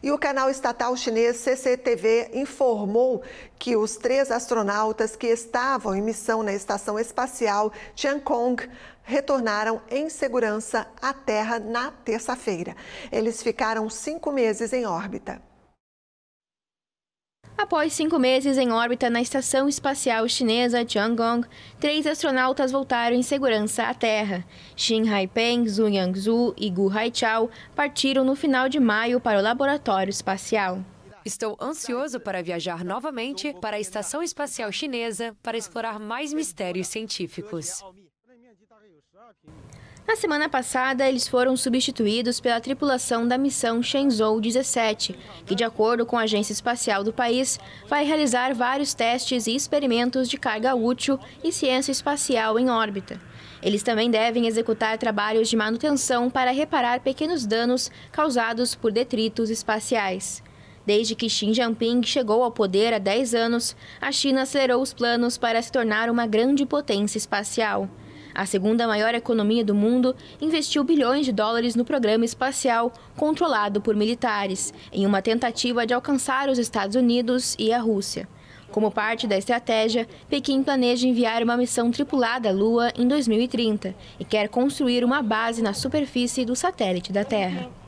E o canal estatal chinês CCTV informou que os três astronautas que estavam em missão na estação espacial Tiangong retornaram em segurança à Terra na terça-feira. Eles ficaram cinco meses em órbita. Após cinco meses em órbita na Estação Espacial Chinesa Tiangong, três astronautas voltaram em segurança à Terra. Xin Haipeng, Zhu Yangzhu e Gu Haichao partiram no final de maio para o laboratório espacial. Estou ansioso para viajar novamente para a Estação Espacial Chinesa para explorar mais mistérios científicos. Na semana passada, eles foram substituídos pela tripulação da missão Shenzhou 17, que, de acordo com a agência espacial do país, vai realizar vários testes e experimentos de carga útil e ciência espacial em órbita. Eles também devem executar trabalhos de manutenção para reparar pequenos danos causados por detritos espaciais. Desde que Xi Jinping chegou ao poder há 10 anos, a China acelerou os planos para se tornar uma grande potência espacial. A segunda maior economia do mundo investiu bilhões de dólares no programa espacial controlado por militares, em uma tentativa de alcançar os Estados Unidos e a Rússia. Como parte da estratégia, Pequim planeja enviar uma missão tripulada à Lua em 2030 e quer construir uma base na superfície do satélite da Terra.